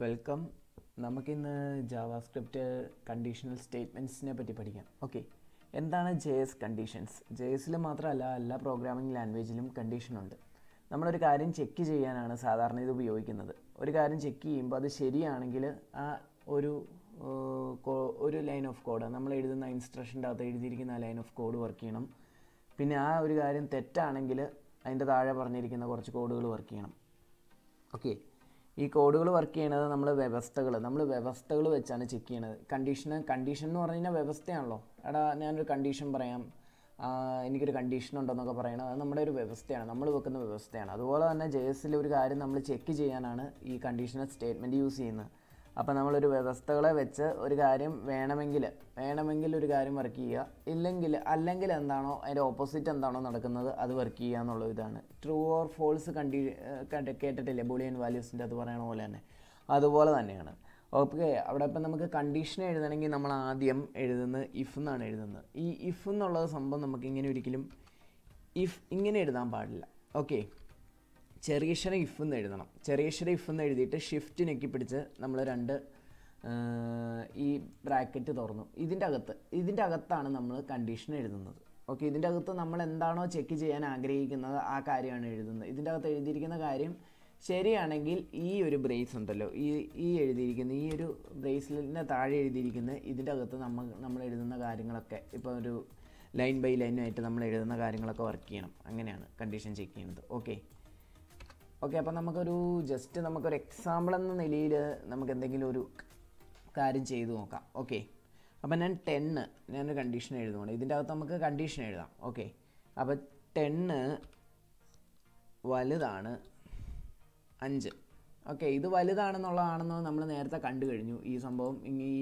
welcome നമുക്കിന്ന് Java script conditional സ്റ്റേറ്റ്മെൻറ്റ്സിനെ പറ്റി പഠിക്കാം ഓക്കെ എന്താണ് ജെ എസ് കണ്ടീഷൻസ് ജെ എസിൽ മാത്രമല്ല എല്ലാ പ്രോഗ്രാമിംഗ് ലാംഗ്വേജിലും കണ്ടീഷനുണ്ട് നമ്മളൊരു കാര്യം ചെക്ക് ചെയ്യാനാണ് സാധാരണ ഇത് ഉപയോഗിക്കുന്നത് ഒരു കാര്യം ചെക്ക് ചെയ്യുമ്പോൾ അത് ശരിയാണെങ്കിൽ ആ ഒരു ഒരു ലൈൻ ഓഫ് കോഡ് നമ്മൾ എഴുതുന്ന ഇൻസ്ട്രക്ഷൻ്റെ അകത്ത് എഴുതിയിരിക്കുന്ന ലൈൻ ഓഫ് കോഡ് വർക്ക് ചെയ്യണം പിന്നെ ആ ഒരു കാര്യം തെറ്റാണെങ്കിൽ അതിൻ്റെ താഴെ പറഞ്ഞിരിക്കുന്ന കുറച്ച് കോഡുകൾ വർക്ക് ചെയ്യണം ഓക്കെ ഈ കോഡുകൾ വർക്ക് ചെയ്യണത് നമ്മൾ വ്യവസ്ഥകൾ നമ്മൾ വ്യവസ്ഥകൾ വെച്ചാണ് ചെക്ക് ചെയ്യണത് കണ്ടീഷൻ കണ്ടീഷൻ എന്ന് പറഞ്ഞു കഴിഞ്ഞാൽ വ്യവസ്ഥയാണല്ലോ എടാ ഞാനൊരു കണ്ടീഷൻ പറയാം എനിക്കൊരു കണ്ടീഷൻ ഉണ്ടെന്നൊക്കെ പറയണം അത് നമ്മുടെ ഒരു വ്യവസ്ഥയാണ് നമ്മൾ വെക്കുന്ന വ്യവസ്ഥയാണ് അതുപോലെ തന്നെ ജെ ഒരു കാര്യം നമ്മൾ ചെക്ക് ചെയ്യാനാണ് ഈ കണ്ടീഷണൽ സ്റ്റേറ്റ്മെൻറ്റ് യൂസ് ചെയ്യുന്നത് അപ്പോൾ നമ്മളൊരു വ്യവസ്ഥകളെ വെച്ച് ഒരു കാര്യം വേണമെങ്കിൽ വേണമെങ്കിൽ ഒരു കാര്യം വർക്ക് ചെയ്യുക ഇല്ലെങ്കിൽ അല്ലെങ്കിൽ എന്താണോ അതിൻ്റെ ഓപ്പോസിറ്റ് എന്താണോ നടക്കുന്നത് അത് വർക്ക് ചെയ്യുക എന്നുള്ള ഇതാണ് ട്രൂ ഓർ ഫോൾസ് കണ്ടി കേട്ടിട്ടില്ലേ ബുളിയൻ വാല്യൂസിൻ്റെ അത് പറയണ പോലെ തന്നെ അതുപോലെ തന്നെയാണ് ഓക്കെ അവിടെ ഇപ്പം നമുക്ക് കണ്ടീഷൻ എഴുതണമെങ്കിൽ നമ്മൾ ആദ്യം എഴുതുന്നത് ഇഫ് എന്നാണ് എഴുതുന്നത് ഈ ഇഫ് എന്നുള്ളത് സംഭവം നമുക്ക് ഇങ്ങനെ ഒരിക്കലും ഇഫ് ഇങ്ങനെ എഴുതാൻ പാടില്ല ഓക്കെ ചെറിയ ഇഫ് എന്ന് എഴുതണം ചെറിയ ഇഫ് എന്ന് എഴുതിയിട്ട് ഷിഫ്റ്റ് ഞെക്കി പിടിച്ച് നമ്മൾ രണ്ട് ഈ ബ്രാക്കറ്റ് തുറന്നു ഇതിൻ്റെ അകത്ത് ഇതിൻ്റെ അകത്താണ് നമ്മൾ കണ്ടീഷൻ എഴുതുന്നത് ഓക്കെ ഇതിൻ്റെ അകത്ത് നമ്മൾ എന്താണോ ചെക്ക് ചെയ്യാൻ ആഗ്രഹിക്കുന്നത് ആ കാര്യമാണ് എഴുതുന്നത് ഇതിൻ്റെ അകത്ത് എഴുതിയിരിക്കുന്ന കാര്യം ശരിയാണെങ്കിൽ ഈ ഒരു ബ്രേസ് ഉണ്ടല്ലോ ഈ ഈ എഴുതിയിരിക്കുന്ന ഈ ഒരു ബ്രേസിലിൻ്റെ താഴെ എഴുതിയിരിക്കുന്ന ഇതിൻ്റെ അകത്ത് നമ്മൾ നമ്മൾ എഴുതുന്ന കാര്യങ്ങളൊക്കെ ഇപ്പോൾ ഒരു ലൈൻ ബൈ ലൈനായിട്ട് നമ്മൾ എഴുതുന്ന കാര്യങ്ങളൊക്കെ വർക്ക് ചെയ്യണം അങ്ങനെയാണ് കണ്ടീഷൻ ചെക്ക് ചെയ്യുന്നത് ഓക്കെ ഓക്കെ അപ്പോൾ നമുക്കൊരു ജസ്റ്റ് നമുക്കൊരു എക്സാമ്പിൾ എന്ന നിലയിൽ നമുക്ക് എന്തെങ്കിലും ഒരു കാര്യം ചെയ്തു നോക്കാം ഓക്കെ അപ്പോൾ ഞാൻ ടെണ്ണ് ഞാനൊരു കണ്ടീഷൻ എഴുതുന്നുണ്ട് ഇതിൻ്റെ അകത്ത് നമുക്ക് കണ്ടീഷൻ എഴുതാം ഓക്കെ അപ്പോൾ ടെണ്ണ് വലുതാണ് അഞ്ച് ഓക്കെ ഇത് വലുതാണെന്നുള്ളതാണെന്ന് നമ്മൾ നേരത്തെ കണ്ടു കഴിഞ്ഞു ഈ സംഭവം ഈ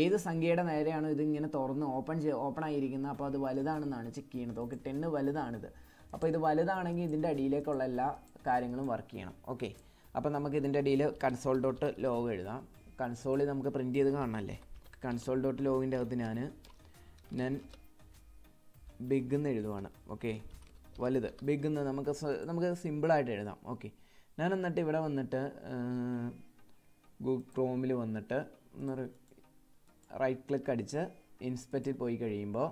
ഏത് സംഖ്യയുടെ നേരെയാണോ ഇതിങ്ങനെ തുറന്ന് ഓപ്പൺ ചെയ് ഓപ്പൺ ആയിരിക്കുന്നത് അപ്പോൾ അത് വലുതാണെന്നാണ് ചെക്ക് ചെയ്യുന്നത് ഓക്കെ ടെണ്ണ് വലുതാണിത് അപ്പോൾ ഇത് വലുതാണെങ്കിൽ ഇതിൻ്റെ അടിയിലേക്കുള്ള എല്ലാ കാര്യങ്ങളും വർക്ക് ചെയ്യണം ഓക്കെ അപ്പോൾ നമുക്ക് ഇതിൻ്റെ അടിയിൽ കൺസോൾ ഡോട്ട് ലോഗ് എഴുതാം കൺസോളിൽ നമുക്ക് പ്രിൻറ്റ് ചെയ്ത് കാണണമല്ലേ കൺസോൾ ഡോട്ട് ലോഗിൻ്റെ അകത്ത് ഞാൻ ഞാൻ ബിഗ് എന്ന് എഴുതുവാണ് ഓക്കെ വലുത് ബിഗ് എന്ന് നമുക്ക് നമുക്ക് സിമ്പിളായിട്ട് എഴുതാം ഓക്കെ ഞാൻ എന്നിട്ട് ഇവിടെ വന്നിട്ട് ഗൂഗിൾ ക്രോമിൽ വന്നിട്ട് റൈറ്റ് ക്ലിക്ക് അടിച്ച് ഇൻസ്പെക്റ്റിൽ പോയി കഴിയുമ്പോൾ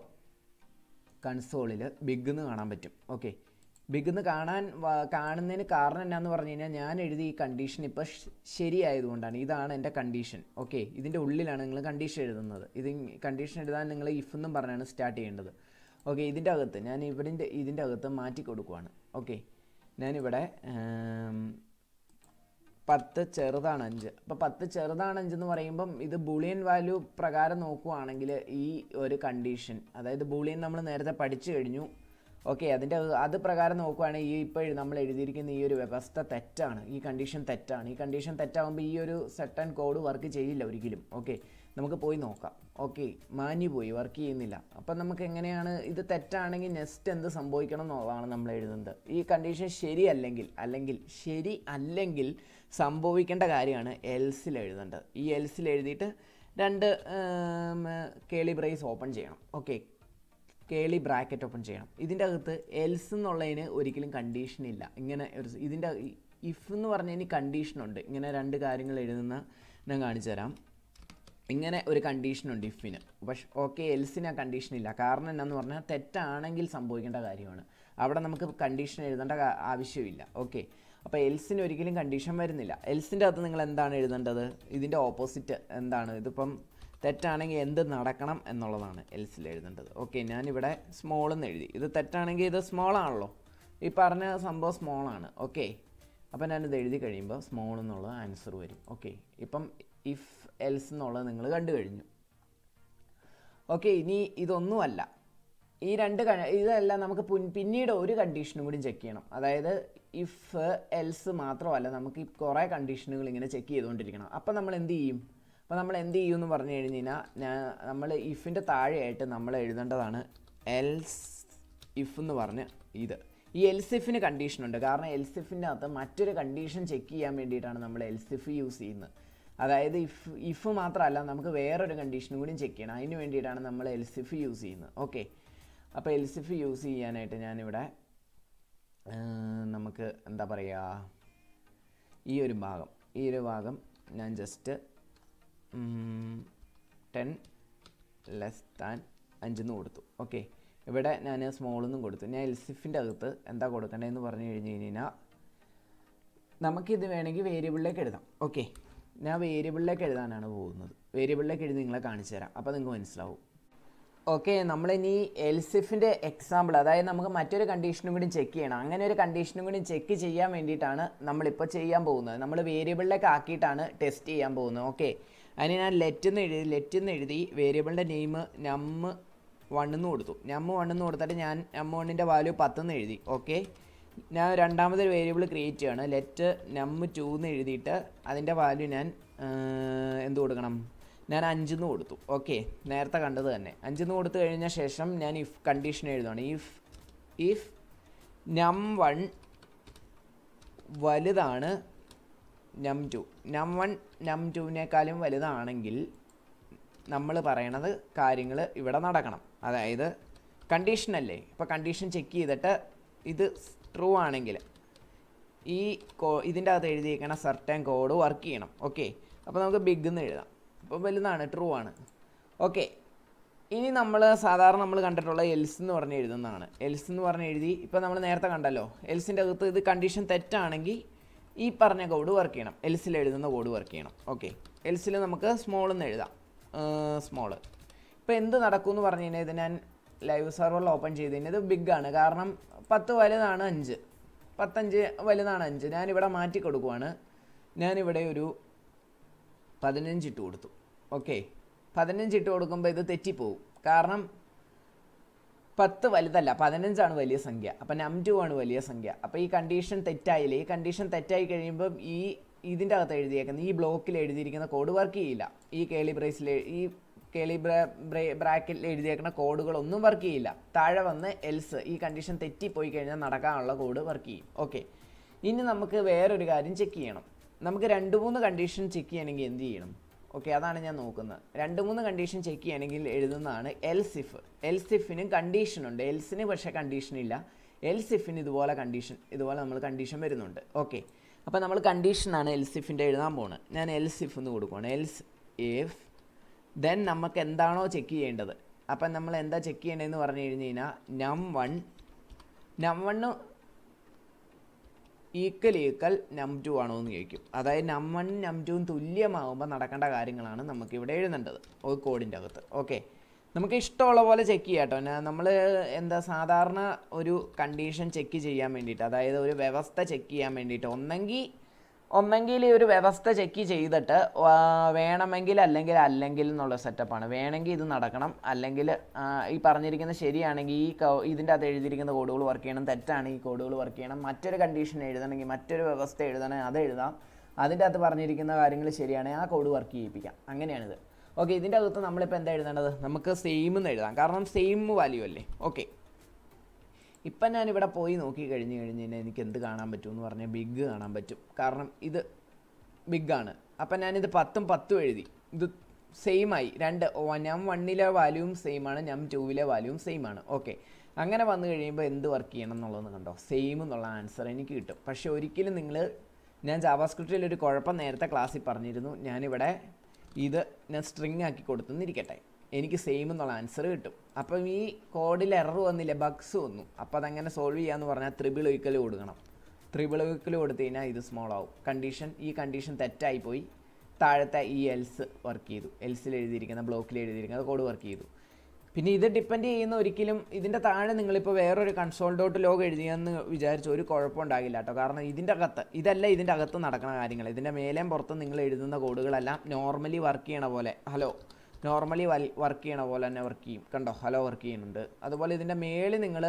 കൺസോളിൽ ബിഗ് എന്ന് കാണാൻ പറ്റും ഓക്കെ എന്ന് കാണാൻ കാണുന്നതിന് കാരണം എന്നാന്ന് പറഞ്ഞു കഴിഞ്ഞാൽ ഞാൻ എഴുതി ഈ കണ്ടീഷൻ ഇപ്പോൾ ശരിയായതുകൊണ്ടാണ് ഇതാണ് എൻ്റെ കണ്ടീഷൻ ഓക്കെ ഇതിൻ്റെ ഉള്ളിലാണ് നിങ്ങൾ കണ്ടീഷൻ എഴുതുന്നത് ഇത് കണ്ടീഷൻ എഴുതാൻ നിങ്ങൾ ഇഫ് എന്നും പറഞ്ഞാണ് സ്റ്റാർട്ട് ചെയ്യേണ്ടത് ഓക്കെ ഇതിൻ്റെ അകത്ത് ഞാൻ ഇവിടെ ഇതിൻ്റെ അകത്ത് മാറ്റി കൊടുക്കുവാണ് ഓക്കെ ഞാനിവിടെ പത്ത് ചെറുതാണ് അഞ്ച് അപ്പോൾ പത്ത് ചെറുതാണ് അഞ്ച് എന്ന് പറയുമ്പം ഇത് ബൂളിയൻ വാല്യൂ പ്രകാരം നോക്കുവാണെങ്കിൽ ഈ ഒരു കണ്ടീഷൻ അതായത് ബൂളിയൻ നമ്മൾ നേരത്തെ പഠിച്ചു കഴിഞ്ഞു ഓക്കെ അതിൻ്റെ അത് പ്രകാരം നോക്കുവാണെങ്കിൽ ഈ ഇപ്പോൾ നമ്മൾ എഴുതിയിരിക്കുന്ന ഈ ഒരു വ്യവസ്ഥ തെറ്റാണ് ഈ കണ്ടീഷൻ തെറ്റാണ് ഈ കണ്ടീഷൻ തെറ്റാകുമ്പോൾ ഈ ഒരു സെറ്റ് ആൻഡ് കോഡ് വർക്ക് ചെയ്യില്ല ഒരിക്കലും ഓക്കെ നമുക്ക് പോയി നോക്കാം ഓക്കെ മാഞ്ഞു പോയി വർക്ക് ചെയ്യുന്നില്ല അപ്പം നമുക്ക് എങ്ങനെയാണ് ഇത് തെറ്റാണെങ്കിൽ നെക്സ്റ്റ് എന്ത് സംഭവിക്കണം എന്നുള്ളതാണ് നമ്മൾ എഴുതുന്നത് ഈ കണ്ടീഷൻ ശരിയല്ലെങ്കിൽ അല്ലെങ്കിൽ ശരി അല്ലെങ്കിൽ സംഭവിക്കേണ്ട കാര്യമാണ് എൽസിൽ എഴുതേണ്ടത് ഈ എൽസിൽ എഴുതിയിട്ട് രണ്ട് കേളി ബ്രൈസ് ഓപ്പൺ ചെയ്യണം ഓക്കെ കേളി ബ്രാക്കറ്റ് ഓപ്പൺ ചെയ്യണം ഇതിൻ്റെ അകത്ത് എൽസ് എന്നുള്ളതിന് ഒരിക്കലും കണ്ടീഷൻ ഇല്ല ഇങ്ങനെ ഒരു ഇതിൻ്റെ ഇഫ് എന്ന് പറഞ്ഞതിന് കണ്ടീഷനുണ്ട് ഇങ്ങനെ രണ്ട് കാര്യങ്ങൾ എഴുതുന്ന ഞാൻ കാണിച്ചു തരാം ഇങ്ങനെ ഒരു കണ്ടീഷനുണ്ട് ഇഫിന് പക്ഷെ ഓക്കെ എൽസിന് ആ ഇല്ല കാരണം എന്നാന്ന് പറഞ്ഞാൽ തെറ്റാണെങ്കിൽ സംഭവിക്കേണ്ട കാര്യമാണ് അവിടെ നമുക്ക് കണ്ടീഷൻ എഴുതേണ്ട ആവശ്യമില്ല ഓക്കെ അപ്പോൾ എൽസിന് ഒരിക്കലും കണ്ടീഷൻ വരുന്നില്ല എൽസിൻ്റെ അകത്ത് നിങ്ങൾ എന്താണ് എഴുതേണ്ടത് ഇതിൻ്റെ ഓപ്പോസിറ്റ് എന്താണ് ഇതിപ്പം തെറ്റാണെങ്കിൽ എന്ത് നടക്കണം എന്നുള്ളതാണ് എൽസിൽ എഴുതേണ്ടത് ഓക്കെ ഞാനിവിടെ സ്മോൾ എന്ന് എഴുതി ഇത് തെറ്റാണെങ്കിൽ ഇത് സ്മോളാണല്ലോ ഈ പറഞ്ഞ സംഭവം സ്മോൾ ആണ് ഓക്കെ അപ്പോൾ ഞാനിത് എഴുതി കഴിയുമ്പോൾ സ്മോൾ എന്നുള്ള ആൻസർ വരും ഓക്കെ ഇപ്പം ഇഫ് എൽസ് എന്നുള്ളത് നിങ്ങൾ കണ്ടു കഴിഞ്ഞു ഓക്കെ ഇനി ഇതൊന്നുമല്ല ഈ രണ്ട് ഇതല്ല നമുക്ക് പിന്നീട് ഒരു കണ്ടീഷനും കൂടി ചെക്ക് ചെയ്യണം അതായത് ഇഫ് എൽസ് മാത്രമല്ല നമുക്ക് ഈ കുറേ കണ്ടീഷനുകൾ ഇങ്ങനെ ചെക്ക് ചെയ്തുകൊണ്ടിരിക്കണം അപ്പോൾ നമ്മൾ എന്ത് ചെയ്യും അപ്പോൾ നമ്മൾ എന്ത് ചെയ്യും എന്ന് പറഞ്ഞു കഴിഞ്ഞ് കഴിഞ്ഞാൽ ഞാൻ നമ്മൾ ഇഫിൻ്റെ താഴെയായിട്ട് നമ്മൾ എഴുതേണ്ടതാണ് എൽസ് ഇഫ് എന്ന് പറഞ്ഞ് ഇത് ഈ എൽസിഫിന് കണ്ടീഷനുണ്ട് കാരണം എൽസിഫിൻ്റെ അകത്ത് മറ്റൊരു കണ്ടീഷൻ ചെക്ക് ചെയ്യാൻ വേണ്ടിയിട്ടാണ് നമ്മൾ എൽസിഫ് യൂസ് ചെയ്യുന്നത് അതായത് ഇഫ് ഇഫ് മാത്രമല്ല നമുക്ക് വേറൊരു കണ്ടീഷനും കൂടി ചെക്ക് ചെയ്യണം അതിന് വേണ്ടിയിട്ടാണ് നമ്മൾ എൽസിഫ് യൂസ് ചെയ്യുന്നത് ഓക്കെ അപ്പോൾ എൽസിഫ് യൂസ് ചെയ്യാനായിട്ട് ഞാനിവിടെ നമുക്ക് എന്താ പറയുക ഈ ഒരു ഭാഗം ഈ ഒരു ഭാഗം ഞാൻ ജസ്റ്റ് ടെൻ ലെസ് താൻ അഞ്ചെന്ന് കൊടുത്തു ഓക്കെ ഇവിടെ ഞാൻ സ്മോളൊന്നും കൊടുത്തു ഞാൻ എൽസിഫിൻ്റെ അകത്ത് എന്താ കൊടുക്കേണ്ടതെന്ന് പറഞ്ഞു കഴിഞ്ഞ് കഴിഞ്ഞാൽ നമുക്കിത് വേണമെങ്കിൽ വേരിയബിളിലേക്ക് എഴുതാം ഓക്കെ ഞാൻ വേരിയബിളിലേക്ക് എഴുതാനാണ് പോകുന്നത് വേരിയബിളിലേക്ക് എഴുതി നിങ്ങളെ കാണിച്ചു തരാം അപ്പോൾ നിങ്ങൾക്ക് മനസ്സിലാവും ഓക്കെ നമ്മളിനി എൽസിഫിൻ്റെ എക്സാമ്പിൾ അതായത് നമുക്ക് മറ്റൊരു കണ്ടീഷനും കൂടി ചെക്ക് ചെയ്യണം അങ്ങനെ ഒരു കണ്ടീഷനും കൂടി ചെക്ക് ചെയ്യാൻ വേണ്ടിയിട്ടാണ് നമ്മളിപ്പോൾ ചെയ്യാൻ പോകുന്നത് നമ്മൾ വേരിയബിളിലേക്ക് ആക്കിയിട്ടാണ് ടെസ്റ്റ് ചെയ്യാൻ പോകുന്നത് ഓക്കെ അതിന് ഞാൻ ലെറ്റ് എന്ന് എഴുതി ലെറ്റ് എന്ന് എഴുതി വേരിയബിളിൻ്റെ നെയിം നമ്മ വണ്ണെന്ന് കൊടുത്തു നമ്മ വണ്ണെന്ന് കൊടുത്തിട്ട് ഞാൻ നമ്മ വണ്ണിൻ്റെ വാല്യൂ പത്തെന്ന് എഴുതി ഓക്കെ ഞാൻ രണ്ടാമതൊരു വേരിയബിൾ ക്രിയേറ്റ് ചെയ്യുകയാണ് ലെറ്റ് നമ്മ ടു എന്ന് എഴുതിയിട്ട് അതിൻ്റെ വാല്യൂ ഞാൻ എന്ത് കൊടുക്കണം ഞാൻ അഞ്ചെന്ന് കൊടുത്തു ഓക്കെ നേരത്തെ കണ്ടത് തന്നെ അഞ്ചെന്ന് കൊടുത്തു കഴിഞ്ഞ ശേഷം ഞാൻ ഇഫ് കണ്ടീഷൻ എഴുതുകയാണ് ഇഫ് ഇഫ് നം വൺ വലുതാണ് നം ടു നം വൺ നം ടുവിനേക്കാളും വലുതാണെങ്കിൽ നമ്മൾ പറയണത് കാര്യങ്ങൾ ഇവിടെ നടക്കണം അതായത് കണ്ടീഷൻ അല്ലേ ഇപ്പോൾ കണ്ടീഷൻ ചെക്ക് ചെയ്തിട്ട് ഇത് ട്രൂ ആണെങ്കിൽ ഈ കോ ഇതിൻ്റെ അകത്ത് എഴുതിയിരിക്കുന്ന സർട്ടൻ കോഡ് വർക്ക് ചെയ്യണം ഓക്കെ അപ്പോൾ നമുക്ക് ബിഗ് എന്ന് എഴുതാം അപ്പോൾ വലുതാണ് ട്രൂ ആണ് ഓക്കെ ഇനി നമ്മൾ സാധാരണ നമ്മൾ കണ്ടിട്ടുള്ള എൽസ് എന്ന് പറഞ്ഞ് എഴുതുന്നതാണ് എൽസ് എന്ന് പറഞ്ഞ് എഴുതി ഇപ്പോൾ നമ്മൾ നേരത്തെ കണ്ടല്ലോ എൽസിൻ്റെ അകത്ത് ഇത് കണ്ടീഷൻ തെറ്റാണെങ്കിൽ ഈ പറഞ്ഞ കോഡ് വർക്ക് ചെയ്യണം എൽസിൽ എഴുതുന്ന കോഡ് വർക്ക് ചെയ്യണം ഓക്കെ എൽസിൽ നമുക്ക് സ്മോൾ എന്ന് എഴുതാം സ്മോള് ഇപ്പം എന്ത് നടക്കും എന്ന് പറഞ്ഞു കഴിഞ്ഞാൽ ഇത് ഞാൻ ലൈവ് സെർവർ ഓപ്പൺ ചെയ്ത് കഴിഞ്ഞാൽ ഇത് ബിഗാണ് കാരണം പത്ത് വലുതാണ് അഞ്ച് പത്തഞ്ച് വലുതാണ് അഞ്ച് ഞാനിവിടെ മാറ്റി കൊടുക്കുവാണ് ഞാനിവിടെ ഒരു പതിനഞ്ച് ഇട്ട് കൊടുത്തു ഓക്കെ പതിനഞ്ച് ഇട്ട് കൊടുക്കുമ്പോൾ ഇത് തെറ്റിപ്പോവും കാരണം പത്ത് വലുതല്ല പതിനഞ്ചാണ് വലിയ സംഖ്യ അപ്പം നം ടു ആണ് വലിയ സംഖ്യ അപ്പോൾ ഈ കണ്ടീഷൻ തെറ്റായില്ലേ ഈ കണ്ടീഷൻ തെറ്റായി കഴിയുമ്പോൾ ഈ ഇതിൻ്റെ അകത്ത് എഴുതിയേക്കുന്ന ഈ ബ്ലോക്കിൽ എഴുതിയിരിക്കുന്ന കോഡ് വർക്ക് ചെയ്യില്ല ഈ കേളി ബ്രേസിൽ ഈ കേളി ബ്രാക്കറ്റിൽ എഴുതിയേക്കുന്ന കോഡുകളൊന്നും വർക്ക് ചെയ്യില്ല താഴെ വന്ന് എൽസ് ഈ കണ്ടീഷൻ തെറ്റിപ്പോയി കഴിഞ്ഞാൽ നടക്കാനുള്ള കോഡ് വർക്ക് ചെയ്യും ഓക്കെ ഇനി നമുക്ക് വേറൊരു കാര്യം ചെക്ക് ചെയ്യണം നമുക്ക് രണ്ട് മൂന്ന് കണ്ടീഷൻ ചെക്ക് ചെയ്യണമെങ്കിൽ എന്ത് ചെയ്യണം ഓക്കെ അതാണ് ഞാൻ നോക്കുന്നത് രണ്ട് മൂന്ന് കണ്ടീഷൻ ചെക്ക് ചെയ്യണമെങ്കിൽ എഴുതുന്നതാണ് എൽസിഫ് എൽസിഫിന് ഉണ്ട് എൽസിന് പക്ഷേ ഇല്ല എൽസിഫിന് ഇതുപോലെ കണ്ടീഷൻ ഇതുപോലെ നമ്മൾ കണ്ടീഷൻ വരുന്നുണ്ട് ഓക്കെ അപ്പോൾ നമ്മൾ കണ്ടീഷനാണ് എൽസിഫിൻ്റെ എഴുതാൻ പോകുന്നത് ഞാൻ എൽസിഫ് എന്ന് കൊടുക്കുകയാണ് എൽസ് എഫ് ദെൻ നമുക്ക് എന്താണോ ചെക്ക് ചെയ്യേണ്ടത് അപ്പം നമ്മൾ എന്താ ചെക്ക് ചെയ്യേണ്ടതെന്ന് പറഞ്ഞു കഴിഞ്ഞ് കഴിഞ്ഞാൽ num one num one equal equal num two ആണോ എന്ന് ചോദിക്കും അതായത് നം വൺ നം ടുവും തുല്യമാകുമ്പോൾ നടക്കേണ്ട കാര്യങ്ങളാണ് നമുക്കിവിടെ എഴുതേണ്ടത് ഒരു കോഡിൻ്റെ അകത്ത് ഓക്കെ നമുക്ക് ഇഷ്ടമുള്ള പോലെ ചെക്ക് ചെയ്യാം കേട്ടോ നമ്മൾ എന്താ സാധാരണ ഒരു കണ്ടീഷൻ ചെക്ക് ചെയ്യാൻ വേണ്ടിയിട്ട് അതായത് ഒരു വ്യവസ്ഥ ചെക്ക് ചെയ്യാൻ വേണ്ടിയിട്ട് ഒന്നെങ്കിൽ ഒന്നെങ്കിൽ ഈ ഒരു വ്യവസ്ഥ ചെക്ക് ചെയ്തിട്ട് വേണമെങ്കിൽ അല്ലെങ്കിൽ അല്ലെങ്കിൽ എന്നുള്ള സെറ്റപ്പാണ് വേണമെങ്കിൽ ഇത് നടക്കണം അല്ലെങ്കിൽ ഈ പറഞ്ഞിരിക്കുന്നത് ശരിയാണെങ്കിൽ ഈ ഇതിൻ്റെ അത് എഴുതിയിരിക്കുന്ന കോഡുകൾ വർക്ക് ചെയ്യണം തെറ്റാണ് ഈ കോഡുകൾ വർക്ക് ചെയ്യണം മറ്റൊരു കണ്ടീഷൻ എഴുതണമെങ്കിൽ മറ്റൊരു വ്യവസ്ഥ എഴുതണമെങ്കിൽ അത് എഴുതാം അതിൻ്റെ അകത്ത് പറഞ്ഞിരിക്കുന്ന കാര്യങ്ങൾ ശരിയാണെങ്കിൽ ആ കോഡ് വർക്ക് ചെയ്യിപ്പിക്കാം അങ്ങനെയാണിത് ഓക്കെ ഇതിൻ്റെ അകത്ത് നമ്മളിപ്പോൾ എന്താ എഴുതേണ്ടത് നമുക്ക് സെയിം എന്ന് എഴുതാം കാരണം സെയിം വാല്യൂ അല്ലേ ഓക്കെ ഇപ്പം ഞാനിവിടെ പോയി നോക്കി കഴിഞ്ഞ് കഴിഞ്ഞ് കഴിഞ്ഞാൽ എനിക്ക് എന്ത് കാണാൻ പറ്റും എന്ന് പറഞ്ഞാൽ ബിഗ് കാണാൻ പറ്റും കാരണം ഇത് ബിഗാണ് അപ്പം ഞാനിത് പത്തും പത്തും എഴുതി ഇത് സെയിം ആയി രണ്ട് നം വണ്ണിലെ വാല്യൂവും സെയിം ആണ് നം ടൂവിലെ വാല്യൂവും സെയിം ആണ് ഓക്കെ അങ്ങനെ വന്നു കഴിയുമ്പോൾ എന്ത് വർക്ക് ചെയ്യണം എന്നുള്ളത് കണ്ടോ സെയിം എന്നുള്ള ആൻസർ എനിക്ക് കിട്ടും പക്ഷേ ഒരിക്കലും നിങ്ങൾ ഞാൻ ജാവാസ്ക്രിപ്റ്റിൽ ഒരു കുഴപ്പം നേരത്തെ ക്ലാസ്സിൽ പറഞ്ഞിരുന്നു ഞാനിവിടെ ഇത് ഞാൻ സ്ട്രിങ് ആക്കി കൊടുത്തെന്നിരിക്കട്ടെ എനിക്ക് സെയിം എന്നുള്ള ആൻസർ കിട്ടും അപ്പം ഈ കോഡിൽ എറർ വന്നില്ല ബഗ്സ് വന്നു അപ്പോൾ അതങ്ങനെ സോൾവ് ചെയ്യാമെന്ന് പറഞ്ഞാൽ ത്രിബിൾ ഒരിക്കൽ കൊടുക്കണം ത്രിബിൾ ഒരിക്കൽ കൊടുത്തു കഴിഞ്ഞാൽ ഇത് സ്മോൾ ആവും കണ്ടീഷൻ ഈ കണ്ടീഷൻ തെറ്റായിപ്പോയി താഴത്തെ ഈ എൽസ് വർക്ക് ചെയ്തു എൽസിൽ എഴുതിയിരിക്കുന്ന ബ്ലോക്കിൽ എഴുതിയിരിക്കുന്ന കോഡ് വർക്ക് ചെയ്തു പിന്നെ ഇത് ഡിപ്പെൻഡ് ചെയ്യുന്ന ഒരിക്കലും ഇതിൻ്റെ താഴെ നിങ്ങളിപ്പോൾ വേറൊരു കൺസോൾ ഡോട്ട് ലോഗ് എഴുതിയെന്ന് വിചാരിച്ച് ഒരു കുഴപ്പം ഉണ്ടാകില്ല കേട്ടോ കാരണം ഇതിൻ്റെ അകത്ത് ഇതല്ല ഇതിൻ്റെ അകത്ത് നടക്കുന്ന കാര്യങ്ങൾ ഇതിൻ്റെ മേലേം പുറത്തും നിങ്ങൾ എഴുതുന്ന കോഡുകളെല്ലാം നോർമലി വർക്ക് ചെയ്യണ പോലെ ഹലോ നോർമലി വർക്ക് ചെയ്യണ പോലെ തന്നെ വർക്ക് ചെയ്യും കണ്ടോ ഹലോ വർക്ക് ചെയ്യുന്നുണ്ട് അതുപോലെ ഇതിൻ്റെ മേളിൽ നിങ്ങൾ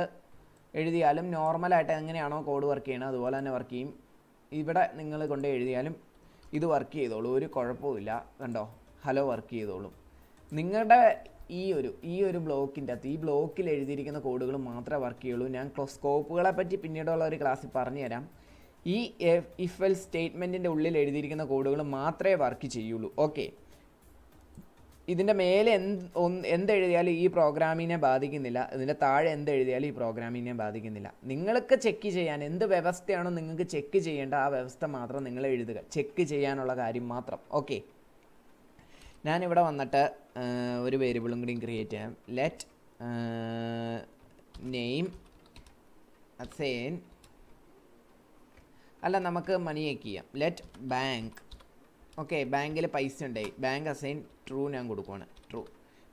എഴുതിയാലും നോർമലായിട്ട് എങ്ങനെയാണോ കോഡ് വർക്ക് ചെയ്യണത് അതുപോലെ തന്നെ വർക്ക് ചെയ്യും ഇവിടെ നിങ്ങൾ കൊണ്ട് എഴുതിയാലും ഇത് വർക്ക് ചെയ്തോളൂ ഒരു കുഴപ്പമില്ല കണ്ടോ ഹലോ വർക്ക് ചെയ്തോളും നിങ്ങളുടെ ഈ ഒരു ഈ ഒരു ബ്ലോക്കിൻ്റെ അകത്ത് ഈ ബ്ലോക്കിൽ എഴുതിയിരിക്കുന്ന കോഡുകൾ മാത്രമേ വർക്ക് ചെയ്യുള്ളൂ ഞാൻ സ്കോപ്പുകളെ പറ്റി പിന്നീടുള്ള ഒരു ക്ലാസ്സിൽ പറഞ്ഞുതരാം ഈ ഇഫ് എൽ സ്റ്റേറ്റ്മെൻറ്റിൻ്റെ ഉള്ളിൽ എഴുതിയിരിക്കുന്ന കോഡുകൾ മാത്രമേ വർക്ക് ചെയ്യുള്ളൂ ഓക്കെ ഇതിൻ്റെ മേലെ എന്ത് എന്തെഴുതിയാലും ഈ പ്രോഗ്രാമിനെ ബാധിക്കുന്നില്ല ഇതിൻ്റെ താഴെ എന്തെഴുതിയാലും ഈ പ്രോഗ്രാമിനെ ബാധിക്കുന്നില്ല നിങ്ങൾക്ക് ചെക്ക് ചെയ്യാൻ എന്ത് വ്യവസ്ഥയാണോ നിങ്ങൾക്ക് ചെക്ക് ചെയ്യേണ്ട ആ വ്യവസ്ഥ മാത്രം നിങ്ങൾ എഴുതുക ചെക്ക് ചെയ്യാനുള്ള കാര്യം മാത്രം ഓക്കെ ഞാനിവിടെ വന്നിട്ട് ഒരു വേരിയബിളും കൂടി ക്രിയേറ്റ് ചെയ്യാം ലെറ്റ് നെയിം അസൈൻ അല്ല നമുക്ക് മണിയേക്ക് ചെയ്യാം ലെറ്റ് ബാങ്ക് ഓക്കെ ബാങ്കിൽ പൈസ ഉണ്ടായി ബാങ്ക് അസൈൻ ട്രൂ ഞാൻ കൊടുക്കുവാണ് ട്രൂ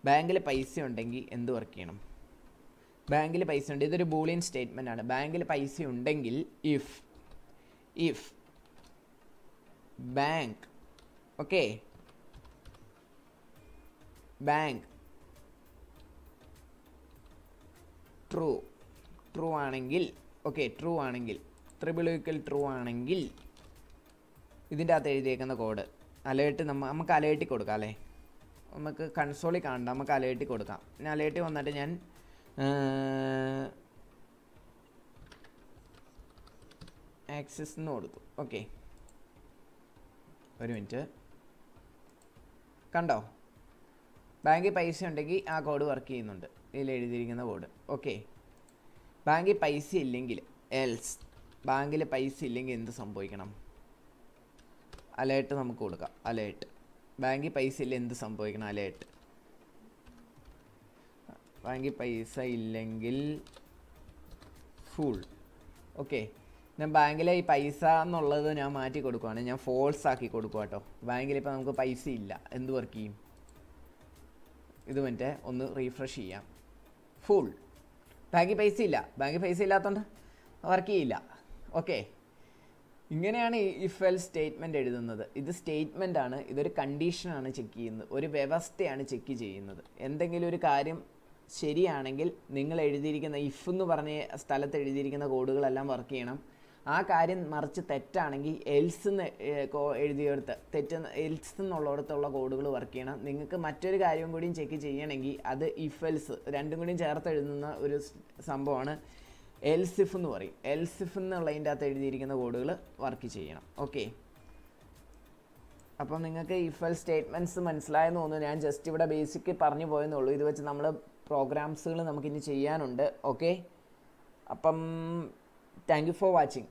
ബാങ്കിൽ പൈസ ഉണ്ടെങ്കിൽ എന്ത് വർക്ക് ചെയ്യണം ബാങ്കിൽ പൈസ ഉണ്ട് ഇതൊരു ബൂളിയൻ സ്റ്റേറ്റ്മെൻ്റ് ആണ് ബാങ്കിൽ പൈസ ഉണ്ടെങ്കിൽ if if bank okay bank true true ആണെങ്കിൽ ഓക്കെ ട്രൂ ആണെങ്കിൽ ത്രിബിളിക്കൽ ഈക്വൽ ട്രൂ ആണെങ്കിൽ ഇതിൻ്റെ അകത്ത് എഴുതിയേക്കുന്ന കോഡ് അലേർട്ട് നമ്മ നമുക്ക് അലേർട്ടി കൊടുക്കാം അല്ലേ നമുക്ക് കൺസോളിൽ കാണണ്ട നമുക്ക് അലേർട്ടി കൊടുക്കാം പിന്നെ അലേർട്ടി വന്നിട്ട് ഞാൻ ആക്സസ് എന്ന് കൊടുത്തു ഓക്കെ ഒരു മിനിറ്റ് കണ്ടോ ബാങ്കിൽ പൈസ ഉണ്ടെങ്കിൽ ആ കോഡ് വർക്ക് ചെയ്യുന്നുണ്ട് ഇതിൽ എഴുതിയിരിക്കുന്ന കോഡ് ഓക്കെ ബാങ്കിൽ പൈസ ഇല്ലെങ്കിൽ എൽസ് ബാങ്കിൽ പൈസ ഇല്ലെങ്കിൽ എന്ത് സംഭവിക്കണം അലേർട്ട് നമുക്ക് കൊടുക്കാം അലേർട്ട് ബാങ്കിൽ പൈസ ഇല്ല എന്ത് സംഭവിക്കണം അലേർട്ട് ബാങ്കിൽ പൈസ ഇല്ലെങ്കിൽ ഫുൾ ഓക്കെ ഞാൻ ബാങ്കിലെ ഈ പൈസ എന്നുള്ളത് ഞാൻ മാറ്റി കൊടുക്കുവാണ് ഞാൻ ഫോൾസ് ആക്കി കൊടുക്കുക കേട്ടോ ബാങ്കിൽ ഇപ്പം നമുക്ക് പൈസ ഇല്ല എന്ത് വർക്ക് ചെയ്യും ഇത് മറ്റേ ഒന്ന് റീഫ്രഷ് ചെയ്യാം ഫുൾ ബാങ്കിൽ പൈസ ഇല്ല ബാങ്കിൽ പൈസ ഇല്ലാത്തതുകൊണ്ട് വർക്ക് ചെയ്യില്ല ഓക്കെ ഇങ്ങനെയാണ് ഈ എൽ സ്റ്റേറ്റ്മെൻ്റ് എഴുതുന്നത് ഇത് സ്റ്റേറ്റ്മെൻ്റ് ആണ് ഇതൊരു കണ്ടീഷനാണ് ചെക്ക് ചെയ്യുന്നത് ഒരു വ്യവസ്ഥയാണ് ചെക്ക് ചെയ്യുന്നത് എന്തെങ്കിലും ഒരു കാര്യം ശരിയാണെങ്കിൽ നിങ്ങൾ എഴുതിയിരിക്കുന്ന ഇഫ് എന്ന് പറഞ്ഞ സ്ഥലത്ത് എഴുതിയിരിക്കുന്ന കോഡുകളെല്ലാം വർക്ക് ചെയ്യണം ആ കാര്യം മറിച്ച് തെറ്റാണെങ്കിൽ എൽസ് എന്ന് എഴുതിയെടുത്ത് തെറ്റ് എൽസ് എന്നുള്ളിടത്തുള്ള കോഡുകൾ വർക്ക് ചെയ്യണം നിങ്ങൾക്ക് മറ്റൊരു കാര്യം കൂടിയും ചെക്ക് ചെയ്യണമെങ്കിൽ അത് ഇഫ് എൽസ് രണ്ടും കൂടിയും ചേർത്ത് എഴുതുന്ന ഒരു സംഭവമാണ് എൽസിഫ് എന്ന് പറയും എൽസിഫ് അതിൻ്റെ അകത്ത് എഴുതിയിരിക്കുന്ന കോഡുകൾ വർക്ക് ചെയ്യണം ഓക്കെ അപ്പം നിങ്ങൾക്ക് ഇഫൽ സ്റ്റേറ്റ്മെൻറ്റ്സ് മനസ്സിലായെന്ന് തോന്നുന്നു ഞാൻ ജസ്റ്റ് ഇവിടെ ബേസിക് പറഞ്ഞു ഉള്ളൂ ഇത് വെച്ച് നമ്മൾ പ്രോഗ്രാംസുകൾ നമുക്കിനി ചെയ്യാനുണ്ട് ഓക്കെ അപ്പം താങ്ക് യു ഫോർ വാച്ചിങ്